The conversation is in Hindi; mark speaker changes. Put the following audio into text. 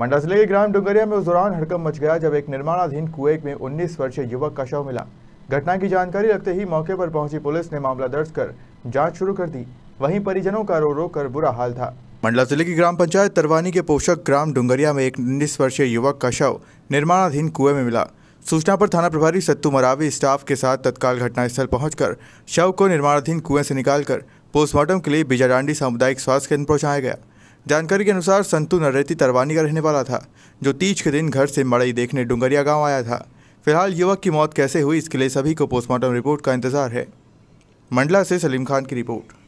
Speaker 1: मंडला जिले के ग्राम डुंगरिया में उस दौरान हड़कम मच गया जब एक निर्माणाधीन कुएं में 19 वर्षीय युवक का शव मिला घटना की जानकारी लगते ही मौके पर पहुंची पुलिस ने मामला दर्ज कर जांच शुरू कर दी वहीं परिजनों का रो रो कर बुरा हाल था मंडला जिले की ग्राम पंचायत तरवानी के पोषक ग्राम डुंगरिया में एक उन्नीस वर्षीय युवक का शव निर्माणाधीन कुएं में मिला सूचना पर थाना प्रभारी सत्तू मरावी स्टाफ के साथ तत्काल घटनास्थल पहुंचकर शव को निर्माणाधीन कुएं से निकालकर पोस्टमार्टम के लिए बीजाडांडी सामुदायिक स्वास्थ्य केंद्र पहुंचाया गया जानकारी के अनुसार संतू नरेती तरवानी का रहने वाला था जो तीज के दिन घर से मड़ई देखने डुंगरिया गांव आया था फिलहाल युवक की मौत कैसे हुई इसके लिए सभी को पोस्टमार्टम रिपोर्ट का इंतजार है मंडला से सलीम खान की रिपोर्ट